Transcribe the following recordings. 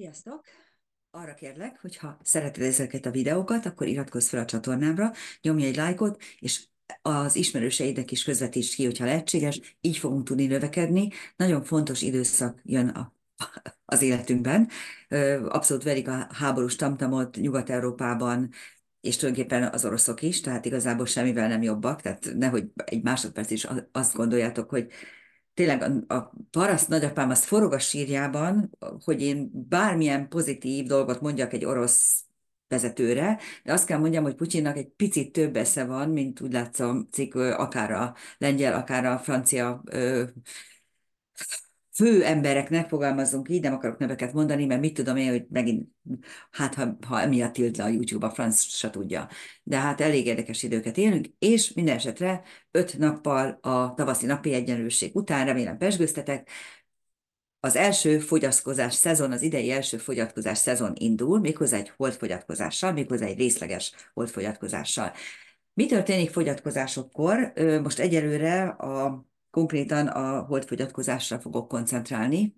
Sziasztok! Arra kérlek, hogy ha szereted ezeket a videókat, akkor iratkozz fel a csatornámra, nyomj egy lájkot, és az ismerőseidnek is közvetítsd ki, hogyha lehetséges, így fogunk tudni növekedni. Nagyon fontos időszak jön a, az életünkben. Abszolút verik a háborús tamtamot Nyugat-Európában, és tulajdonképpen az oroszok is, tehát igazából semmivel nem jobbak, tehát nehogy egy másodperc is azt gondoljátok, hogy tényleg a, a paraszt nagyapám az forog a sírjában, hogy én bármilyen pozitív dolgot mondjak egy orosz vezetőre, de azt kell mondjam, hogy Putyinnak egy picit több esze van, mint úgy látszom, cikk akár a lengyel, akár a francia ö, fő embereknek, fogalmazunk így, nem akarok neveket mondani, mert mit tudom én, hogy megint, hát ha, ha emiatt tilt le a YouTube, a franc se tudja. De hát elég érdekes időket élünk, és minden esetre öt nappal a tavaszi napi egyenlőség után, remélem pesgőztetek, az első fogyatkozás szezon, az idei első fogyatkozás szezon indul, méghozzá egy holdfogyatkozással, méghozzá egy részleges holdfogyatkozással. Mi történik fogyatkozásokkor? Most egyelőre a Konkrétan a holdfogyatkozásra fogok koncentrálni.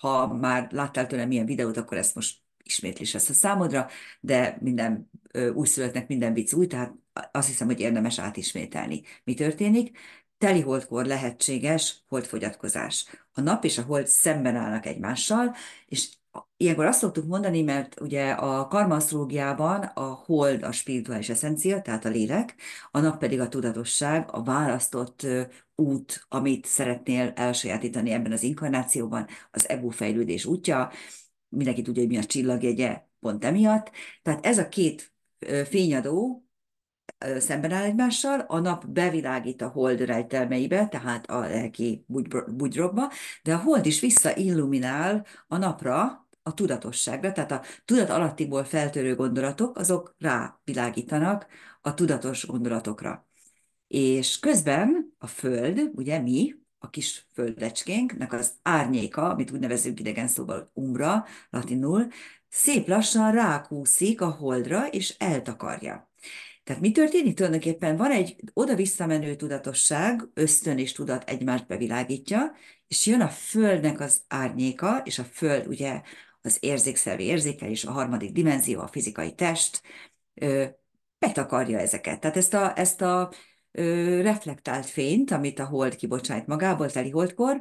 Ha már láttál tőlem ilyen videót, akkor ezt most ismétlés lesz a számodra, de minden újszülöttnek minden vicc új, tehát azt hiszem, hogy érdemes átismételni. Mi történik? Teli holdkor lehetséges holdfogyatkozás. A nap és a hold szemben állnak egymással, és ilyenkor azt szoktuk mondani, mert ugye a karmasztrógiában a hold a spirituális eszencia, tehát a lélek, a nap pedig a tudatosság, a választott út, amit szeretnél elsajátítani ebben az inkarnációban, az ego fejlődés útja, mindenki tudja, hogy mi a csillagjegye pont emiatt. Tehát ez a két fényadó szemben áll egymással, a nap bevilágít a hold rejtelmeibe, tehát a lelki bugyrokba, de a hold is visszailluminál a napra, a tudatosságra, tehát a tudat alattiból feltörő gondolatok, azok rávilágítanak a tudatos gondolatokra. És közben a Föld, ugye mi, a kis földecskénknek az árnyéka, amit úgy nevezünk idegen szóval umbra, latinul, szép lassan rákúszik a holdra, és eltakarja. Tehát mi történik tulajdonképpen? Van egy oda-visszamenő tudatosság, ösztön és tudat egymást bevilágítja, és jön a földnek az árnyéka, és a föld ugye az érzékszervi érzékelés, a harmadik dimenzió, a fizikai test, betakarja ezeket. Tehát ezt a, ezt a ö, reflektált fényt, amit a hold kibocsájt magából teli holdkor,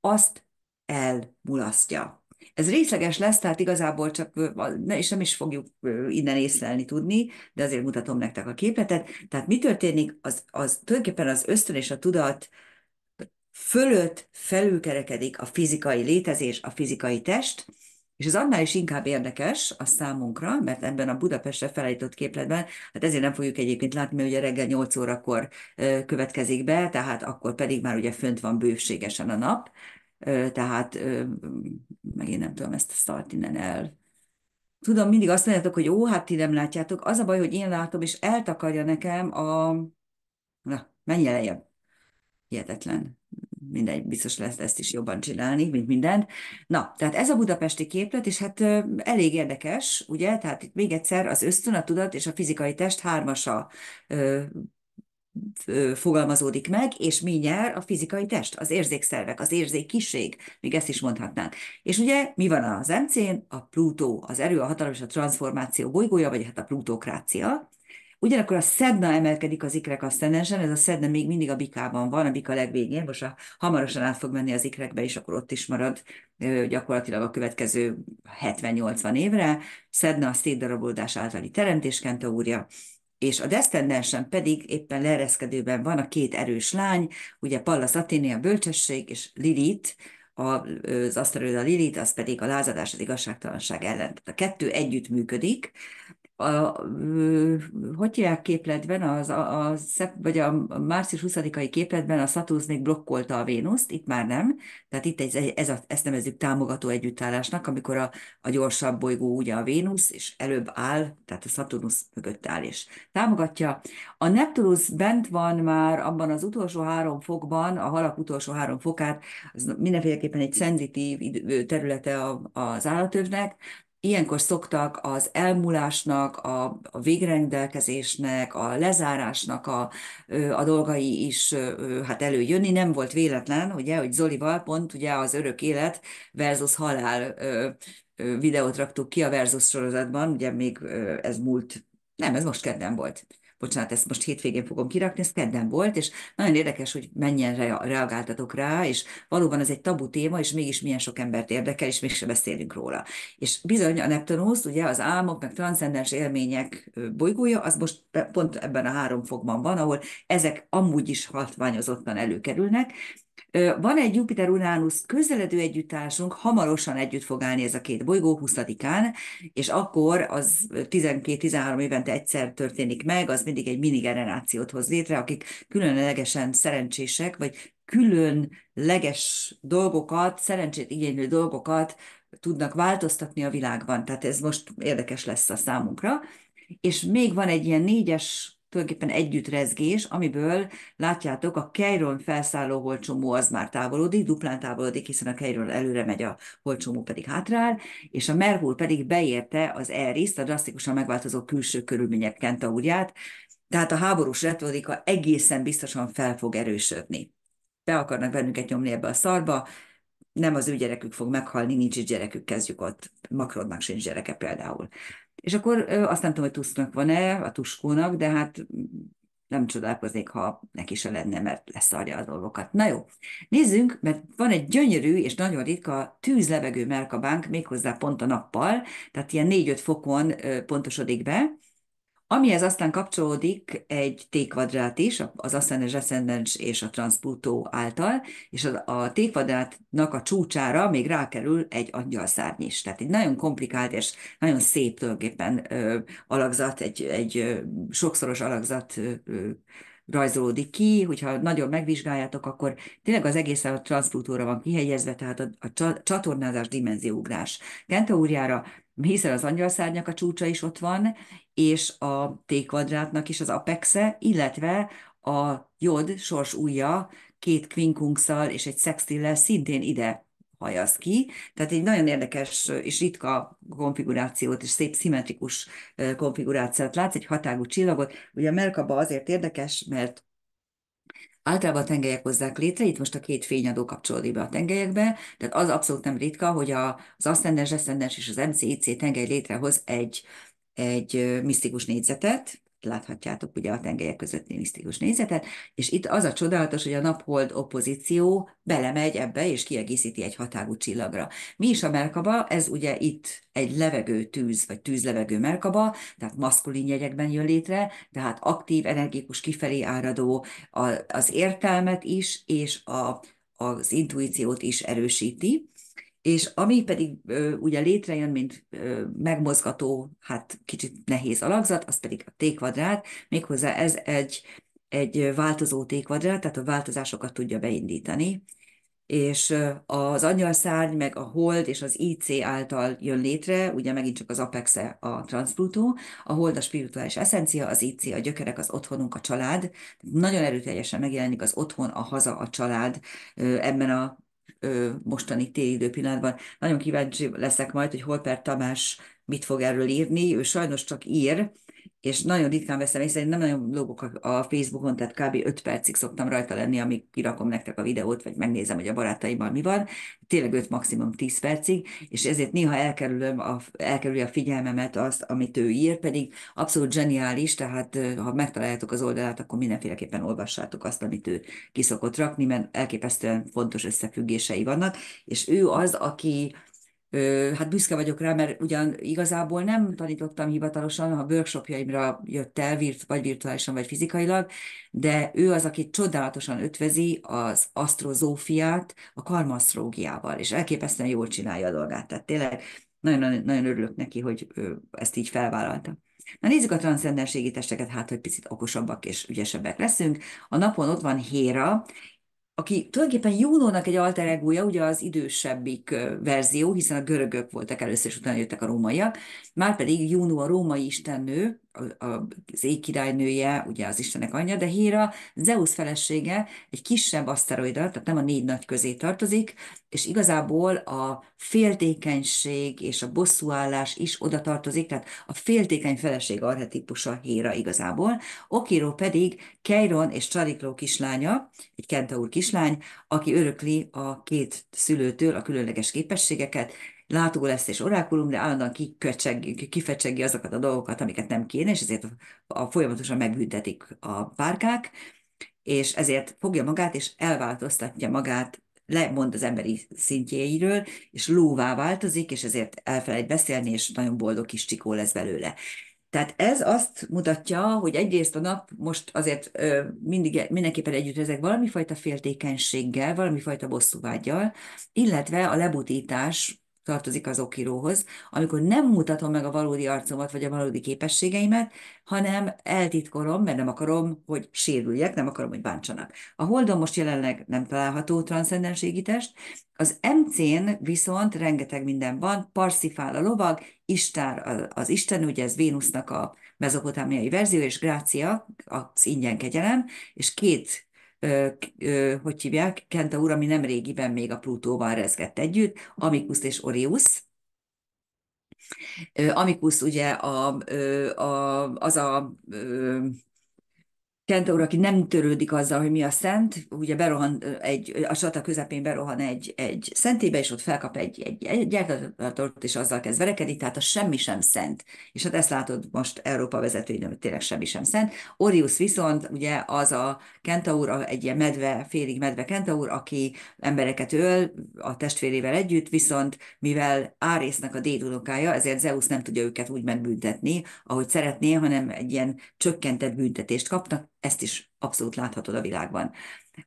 azt elmulasztja. Ez részleges lesz, tehát igazából csak, és nem is fogjuk innen észlelni tudni, de azért mutatom nektek a képletet. Tehát mi történik, az, az tulajdonképpen az ösztön és a tudat fölött felülkerekedik a fizikai létezés, a fizikai test, és ez annál is inkább érdekes a számunkra, mert ebben a Budapestre felállított képletben, hát ezért nem fogjuk egyébként látni, mert ugye reggel 8 órakor következik be, tehát akkor pedig már ugye fönt van bőségesen a nap, tehát megint nem tudom ezt a szart innen el tudom, mindig azt mondjátok, hogy ó, hát ti nem látjátok. Az a baj, hogy én látom, és eltakarja nekem a... Na, menj lejjebb. Hihetetlen mindegy, biztos lesz ezt is jobban csinálni, mint mindent. Na, tehát ez a budapesti képlet, és hát elég érdekes, ugye, tehát itt még egyszer az ösztön, a tudat és a fizikai test hármasa fogalmazódik meg, és mi nyer a fizikai test, az érzékszervek, az érzékkiség, még ezt is mondhatnánk. És ugye mi van az MC-n? A Plutó, az erő, a hatalom és a transformáció bolygója, vagy hát a plutokrácia, Ugyanakkor a szedna emelkedik az ikrek a asztendensen, ez a szedna még mindig a bikában van, a bika legvégén, most a, hamarosan át fog menni az ikrekbe, és akkor ott is marad gyakorlatilag a következő 70-80 évre. Szedna a szétdarabolódás általi teremtéskente úrja, és a desztendensen pedig éppen leereszkedőben van a két erős lány, ugye Pallas Athéné a bölcsesség, és Lilit, az asztalőd a Lilit, az pedig a lázadás, az igazságtalanság ellen. Tehát a kettő együtt működik, a, hogy hívják képletben, az, a, a, vagy a március 20-ai képletben a Szatursz még blokkolta a Vénuszt, itt már nem, tehát itt ez ez a, ezt nevezzük támogató együttállásnak, amikor a, a gyorsabb bolygó ugye a Vénusz, és előbb áll, tehát a Szaturnusz mögött áll, és támogatja. A Neptunusz bent van már abban az utolsó három fokban, a halak utolsó három fokát, az mindenféleképpen egy szenzitív területe az állatövnek, Ilyenkor szoktak az elmúlásnak, a, végrendelkezésnek, a lezárásnak a, a dolgai is hát előjönni. Nem volt véletlen, ugye, hogy Zolival pont ugye az örök élet versus halál videót raktuk ki a versus sorozatban, ugye még ez múlt, nem, ez most kedden volt bocsánat, ezt most hétvégén fogom kirakni, ez kedden volt, és nagyon érdekes, hogy mennyien re- reagáltatok rá, és valóban ez egy tabu téma, és mégis milyen sok embert érdekel, és mégsem beszélünk róla. És bizony a Neptunusz, ugye az álmok, meg transzcendens élmények bolygója, az most pont ebben a három fogban van, ahol ezek amúgy is hatványozottan előkerülnek, van egy jupiter uranus közeledő együttársunk, hamarosan együtt fog állni ez a két bolygó 20-án, és akkor az 12-13 évente egyszer történik meg, az mindig egy mini generációt hoz létre, akik különlegesen szerencsések, vagy különleges dolgokat, szerencsét igénylő dolgokat tudnak változtatni a világban. Tehát ez most érdekes lesz a számunkra. És még van egy ilyen négyes tulajdonképpen rezgés, amiből látjátok, a Keiron felszálló holcsomó az már távolodik, duplán távolodik, hiszen a Keiron előre megy, a holcsomó pedig hátrál, és a Merhul pedig beérte az eris a drasztikusan megváltozó külső körülmények kentaurját, tehát a háborús retorika egészen biztosan fel fog erősödni. Be akarnak bennünket nyomni ebbe a szarba, nem az ő gyerekük fog meghalni, nincs is gyerekük, kezdjük ott. Makrodnak sincs gyereke például. És akkor azt nem tudom, hogy tusznak van-e, a Tuskónak, de hát nem csodálkoznék, ha neki se lenne, mert leszarja a dolgokat. Na jó, nézzünk, mert van egy gyönyörű és nagyon ritka tűzlevegő melkabánk, méghozzá pont a nappal, tehát ilyen 4-5 fokon pontosodik be, Amihez aztán kapcsolódik egy T-kvadrát is, az Ascendens, Ascendens és a transzplutó által, és a T-kvadrátnak a csúcsára még rákerül egy angyalszárny is. Tehát egy nagyon komplikált és nagyon szép tulajdonképpen ö, alakzat, egy, egy ö, sokszoros alakzat ö, ö, rajzolódik ki, hogyha nagyon megvizsgáljátok, akkor tényleg az egész a transzplútóra van kihegyezve, tehát a, a csatornázás dimenzióugrás. Kenta úrjára hiszen az angyalszárnyak a csúcsa is ott van, és a T-kvadrátnak is az apexe, illetve a jod sors ujja két kvinkunkszal és egy szextillel szintén ide hajaz ki. Tehát egy nagyon érdekes és ritka konfigurációt, és szép szimmetrikus konfigurációt látsz, egy hatágú csillagot. Ugye a merkaba azért érdekes, mert Általában a tengelyek hozzák létre, itt most a két fényadó kapcsolódik be a tengelyekbe, tehát az abszolút nem ritka, hogy a, az aszcendens, aszcendens és az MCIC tengely létrehoz egy egy misztikus négyzetet, láthatjátok ugye a tengelyek közötti misztikus nézetet, és itt az a csodálatos, hogy a naphold opozíció belemegy ebbe, és kiegészíti egy hatágú csillagra. Mi is a melkaba? ez ugye itt egy levegő tűz, vagy tűzlevegő melkaba, tehát maszkulin jegyekben jön létre, tehát aktív, energikus, kifelé áradó, az értelmet is, és a, az intuíciót is erősíti és ami pedig ö, ugye létrejön, mint ö, megmozgató, hát kicsit nehéz alakzat, az pedig a T-kvadrát, méghozzá ez egy, egy változó T-kvadrát, tehát a változásokat tudja beindítani, és az angyalszárny, meg a hold és az IC által jön létre, ugye megint csak az apex -e a transzplutó, a hold a spirituális eszencia, az IC a gyökerek, az otthonunk, a család. Nagyon erőteljesen megjelenik az otthon, a haza, a család ebben a mostani téli időpillanatban. Nagyon kíváncsi leszek majd, hogy Holper Tamás mit fog erről írni. Ő sajnos csak ír, és nagyon ritkán veszem észre, én nem nagyon logok a Facebookon, tehát kb. 5 percig szoktam rajta lenni, amíg kirakom nektek a videót, vagy megnézem, hogy a barátaimmal mi van, tényleg 5 maximum 10 percig, és ezért néha elkerülöm a, elkerülje a figyelmemet azt, amit ő ír, pedig abszolút zseniális, tehát ha megtaláljátok az oldalát, akkor mindenféleképpen olvassátok azt, amit ő kiszokott rakni, mert elképesztően fontos összefüggései vannak, és ő az, aki hát büszke vagyok rá, mert ugyan igazából nem tanítottam hivatalosan, a workshopjaimra jött el, vagy virtuálisan, vagy fizikailag, de ő az, aki csodálatosan ötvezi az asztrozófiát a karmasztrógiával, és elképesztően jól csinálja a dolgát. Tehát tényleg nagyon, nagyon örülök neki, hogy ezt így felvállalta. Na nézzük a transzcendenségi testeket, hát hogy picit okosabbak és ügyesebbek leszünk. A napon ott van Héra aki tulajdonképpen Júnónak egy alter egója, ugye az idősebbik verzió, hiszen a görögök voltak először, és utána jöttek a rómaiak, már pedig Júnó a római istennő, az éj királynője, ugye az Istenek anyja, de Héra, Zeus felesége egy kisebb aszteroida, tehát nem a négy nagy közé tartozik, és igazából a féltékenység és a bosszúállás is oda tartozik, tehát a féltékeny feleség arhetipusa Héra igazából. Okiro pedig Keiron és Csarikló kislánya, egy kentaur kislány, aki örökli a két szülőtől a különleges képességeket, látó lesz és orákulum, de állandóan kifecsegi azokat a dolgokat, amiket nem kéne, és ezért a, a folyamatosan megbüntetik a párkák, és ezért fogja magát, és elváltoztatja magát lemond az emberi szintjeiről, és lóvá változik, és ezért elfelejt beszélni, és nagyon boldog kis csikó lesz belőle. Tehát ez azt mutatja, hogy egyrészt a nap most azért ö, mindig, mindenképpen együtt ezek valamifajta féltékenységgel, valamifajta bosszúvágyjal, illetve a lebutítás tartozik az okiróhoz, amikor nem mutatom meg a valódi arcomat, vagy a valódi képességeimet, hanem eltitkolom, mert nem akarom, hogy sérüljek, nem akarom, hogy bántsanak. A holdon most jelenleg nem található transzcendenségi test, az MC-n viszont rengeteg minden van, Parsifál a lovag, Istár az Isten, ugye ez Vénusznak a mezopotámiai verzió, és Grácia az ingyen kegyelem, és két hogy hívják, Kentaur, ami nem régiben még a Plutóval rezgett együtt, Amicus és Orius. Amicus ugye a, a, az a Kenta úr, aki nem törődik azzal, hogy mi a szent, ugye berohan egy, a sata közepén berohan egy, egy szentébe, és ott felkap egy, egy, egy és azzal kezd verekedni, tehát a semmi sem szent. És hát ezt látod most Európa vezetői, hogy tényleg semmi sem szent. Orius viszont ugye az a Kenta úr, egy ilyen medve, félig medve Kenta úr, aki embereket öl a testvérével együtt, viszont mivel Árésznek a dédunokája, ezért Zeus nem tudja őket úgy megbüntetni, ahogy szeretné, hanem egy ilyen csökkentett büntetést kapnak, ezt is abszolút láthatod a világban.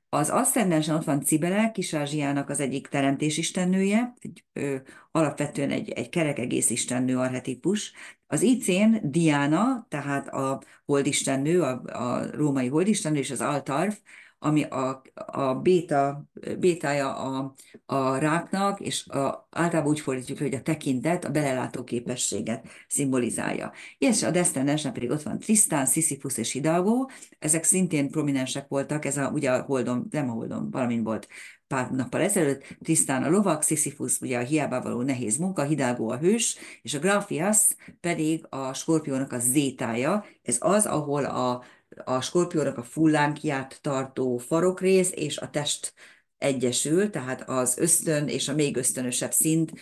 Az asszendensen ott van Cibele, kis az egyik teremtés istennője, egy, ö, alapvetően egy, egy kerek egész istennő arhetipus. Az icén Diana, tehát a holdistennő, a, a római holdistennő és az altarf ami a, a béta, bétája a, a ráknak, és a, általában úgy fordítjuk, hogy a tekintet, a belelátó képességet szimbolizálja. És a Descendensben pedig ott van Tristan, Sisyphus és Hidalgo, ezek szintén prominensek voltak, ez a, ugye a Holdon, nem a Holdon, valamint volt pár nappal ezelőtt, Tisztán a lovak, Sisyphus ugye a hiába való nehéz munka, Hidalgo a hős, és a Grafias pedig a skorpiónak a zétája, ez az, ahol a a skorpiónak a fullánkját tartó farokrész és a test egyesül, tehát az ösztön és a még ösztönösebb szint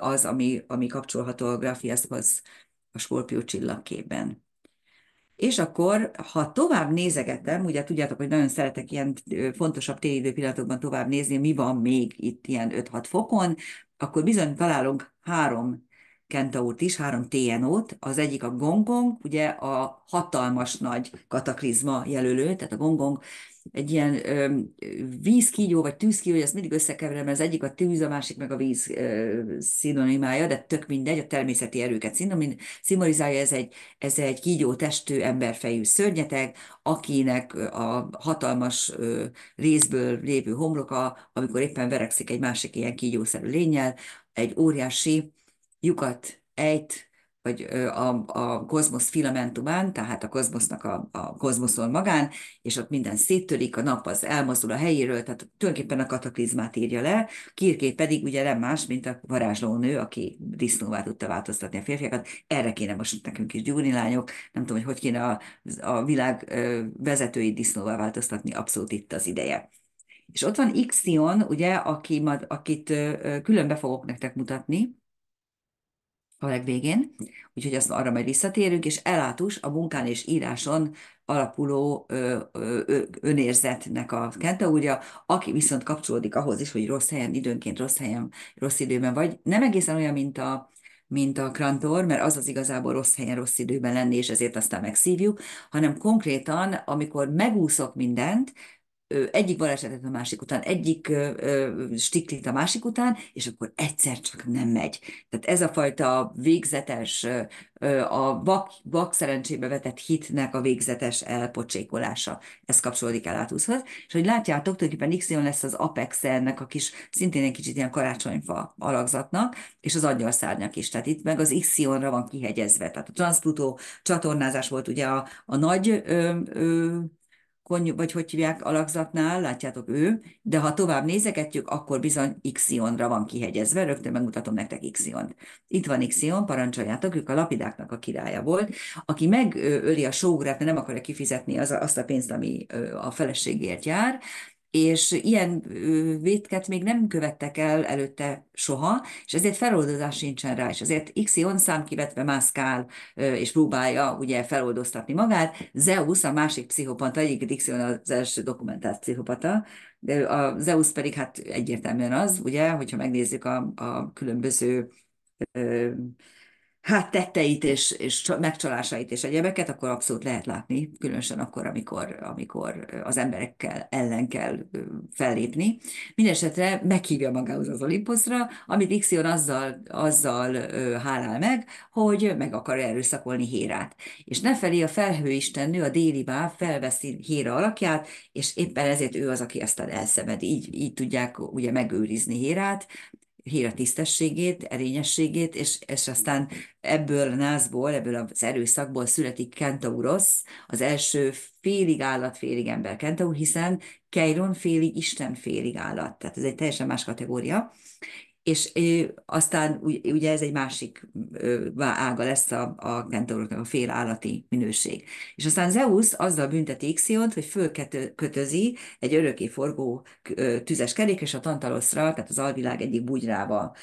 az, ami, ami kapcsolható a grafiaszhoz a skorpió csillagképben. És akkor, ha tovább nézegetem, ugye tudjátok, hogy nagyon szeretek ilyen fontosabb téridő pillanatokban tovább nézni, mi van még itt ilyen 5-6 fokon, akkor bizony találunk három kentaurt is, három TNO-t, az egyik a gongong, ugye a hatalmas nagy kataklizma jelölő, tehát a gongong egy ilyen ö, vízkígyó, vagy tűzkígyó, hogy ezt mindig összekeverem, mert az egyik a tűz, a másik meg a víz ö, szinonimája, de tök mindegy, a természeti erőket szimbolizálja, ez egy, ez egy kígyó testű, emberfejű szörnyeteg, akinek a hatalmas ö, részből lévő homloka, amikor éppen verekszik egy másik ilyen kígyószerű lényel, egy óriási lyukat ejt, vagy a, a kozmosz filamentumán, tehát a kozmosznak a, a kozmoszon magán, és ott minden széttörik, a nap az elmozdul a helyéről, tehát tulajdonképpen a kataklizmát írja le. Kirké pedig ugye nem más, mint a varázslónő, aki disznóvá tudta változtatni a férfiakat. Erre kéne most nekünk is gyúrni, lányok. Nem tudom, hogy hogy kéne a, a világ vezetői disznóvá változtatni, abszolút itt az ideje. És ott van Ixion, ugye, aki, akit különbe fogok nektek mutatni, a legvégén, úgyhogy azt arra majd visszatérünk, és elátus a munkán és íráson alapuló ö, ö, önérzetnek a kentaúrja, aki viszont kapcsolódik ahhoz is, hogy rossz helyen, időnként rossz helyen, rossz időben vagy. Nem egészen olyan, mint a, mint a krantor, mert az az igazából rossz helyen, rossz időben lenni, és ezért aztán megszívjuk, hanem konkrétan, amikor megúszok mindent, egyik balesetet a másik után, egyik stiklit a másik után, és akkor egyszer csak nem megy. Tehát ez a fajta végzetes, a vak, vak szerencsébe vetett hitnek a végzetes elpocsékolása. Ez kapcsolódik el átúszhoz. És hogy látjátok, tulajdonképpen Ixion lesz az apex ennek a kis, szintén egy kicsit ilyen karácsonyfa alakzatnak, és az szárnyak is. Tehát itt meg az x van kihegyezve. Tehát a Transplutó csatornázás volt ugye a, a nagy ö, ö, kony, vagy hogy hívják, alakzatnál, látjátok ő, de ha tovább nézegetjük, akkor bizony Xionra van kihegyezve, rögtön megmutatom nektek Xiont. Itt van Xion, parancsoljátok, ők a lapidáknak a királya volt, aki megöli a sógrát, mert nem akarja kifizetni az, azt a pénzt, ami a feleségért jár, és ilyen vétket még nem követtek el előtte soha, és ezért feloldozás sincsen rá, és ezért Ixion számkivetve mászkál, és próbálja ugye feloldoztatni magát. Zeus, a másik pszichopata, egyik Ixion az első dokumentált pszichopata, de a Zeus pedig hát egyértelműen az, ugye, hogyha megnézzük a, a különböző ö, hát tetteit és, és megcsalásait és egyebeket, akkor abszolút lehet látni, különösen akkor, amikor, amikor az emberekkel ellen kell fellépni. Mindenesetre meghívja magához az Olimposzra, amit Ixion azzal, azzal hálál meg, hogy meg akar erőszakolni Hérát. És ne felé a felhőistennő, a déli báb felveszi Héra alakját, és éppen ezért ő az, aki aztán elszemed. Így, így tudják ugye megőrizni Hérát, híra tisztességét, erényességét, és, és aztán ebből a názból, ebből az erőszakból születik Kentauros, az első félig állat, félig ember Kentaur, hiszen Keiron félig Isten, félig állat. Tehát ez egy teljesen más kategória és aztán ugye ez egy másik ága lesz a, a kentauroknak a állati minőség. És aztán Zeus azzal bünteti Ixiont, hogy fölkötözi egy örökké forgó tüzes kerék, és a Tantaloszra, tehát az alvilág egyik bugyrába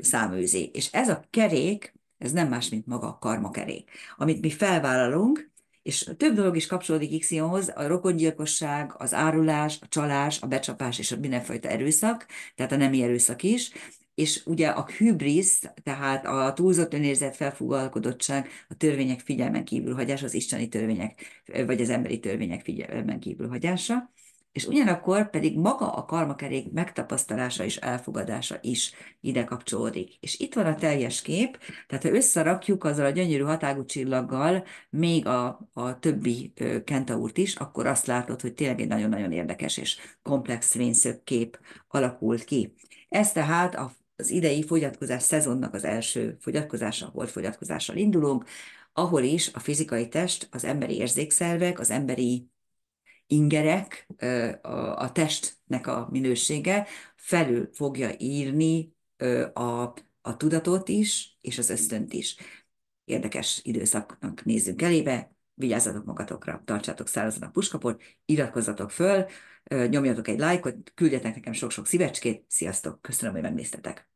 száműzi. És ez a kerék, ez nem más, mint maga a karmakerék, amit mi felvállalunk, és több dolog is kapcsolódik Ixionhoz, a rokongyilkosság, az árulás, a csalás, a becsapás és a mindenfajta erőszak, tehát a nemi erőszak is, és ugye a hübris, tehát a túlzott önérzet, felfogalkodottság, a törvények figyelmen kívül hagyása, az isteni törvények, vagy az emberi törvények figyelmen kívül hagyása és ugyanakkor pedig maga a karmakerék megtapasztalása és elfogadása is ide kapcsolódik. És itt van a teljes kép, tehát ha összerakjuk azzal a gyönyörű hatágú csillaggal még a, a többi kentaúrt is, akkor azt látod, hogy tényleg egy nagyon-nagyon érdekes és komplex fényszög kép alakult ki. Ez tehát a az idei fogyatkozás szezonnak az első fogyatkozása, volt fogyatkozással indulunk, ahol is a fizikai test, az emberi érzékszervek, az emberi ingerek, a testnek a minősége felül fogja írni a, a tudatot is, és az ösztönt is. Érdekes időszaknak nézzünk elébe, vigyázzatok magatokra, tartsátok szárazon a puskaport, iratkozzatok föl, nyomjatok egy lájkot, küldjetek nekem sok-sok szívecskét, sziasztok, köszönöm, hogy megnéztetek!